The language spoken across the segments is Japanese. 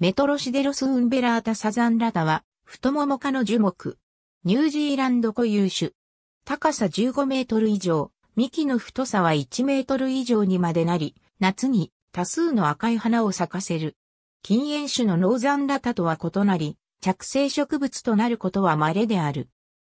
メトロシデロス・ウンベラータ・サザンラタは、太もも科の樹木。ニュージーランド固有種。高さ15メートル以上、幹の太さは1メートル以上にまでなり、夏に多数の赤い花を咲かせる。禁煙種のノーザンラタとは異なり、着生植物となることは稀である。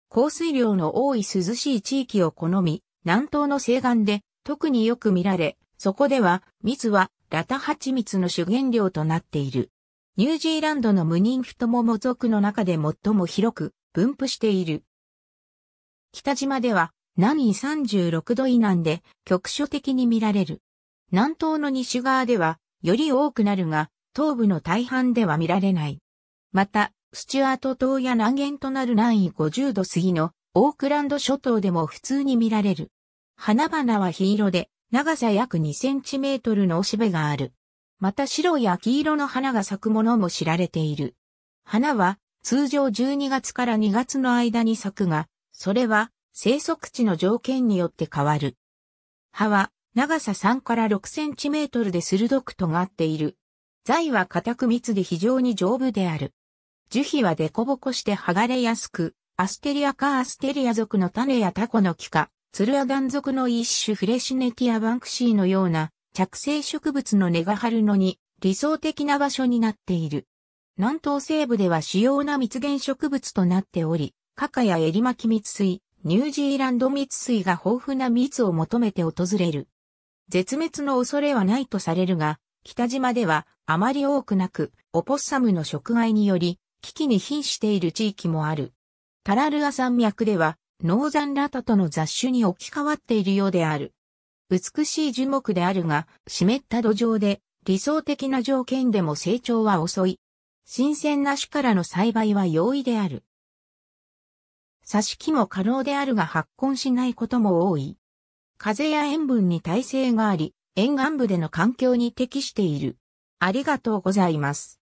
降水量の多い涼しい地域を好み、南東の西岸で特によく見られ、そこでは蜜はラタ蜂蜜の主原料となっている。ニュージーランドの無人太もも族の中で最も広く分布している。北島では南緯36度以南で局所的に見られる。南東の西側ではより多くなるが、東部の大半では見られない。また、スチュアート島や南限となる南緯50度過ぎのオークランド諸島でも普通に見られる。花々は黄色で長さ約2センチメートルのおしべがある。また白や黄色の花が咲くものも知られている。花は通常12月から2月の間に咲くが、それは生息地の条件によって変わる。葉は長さ3から6センチメートルで鋭く尖っている。材は硬く密で非常に丈夫である。樹皮は凸凹して剥がれやすく、アステリアかアステリア属の種やタコの木か、ツルアダン属の一種フレシネティアバンクシーのような着生植物の根が張るのに理想的な場所になっている。南東西部では主要な蜜源植物となっており、カカやエリマキ蜜水、ニュージーランド蜜水が豊富な蜜を求めて訪れる。絶滅の恐れはないとされるが、北島ではあまり多くなく、オポッサムの食害により、危機に瀕している地域もある。タラルア山脈では、ノーザンラタとの雑種に置き換わっているようである。美しい樹木であるが、湿った土壌で、理想的な条件でも成長は遅い。新鮮な種からの栽培は容易である。挿し木も可能であるが発根しないことも多い。風や塩分に耐性があり、沿岸部での環境に適している。ありがとうございます。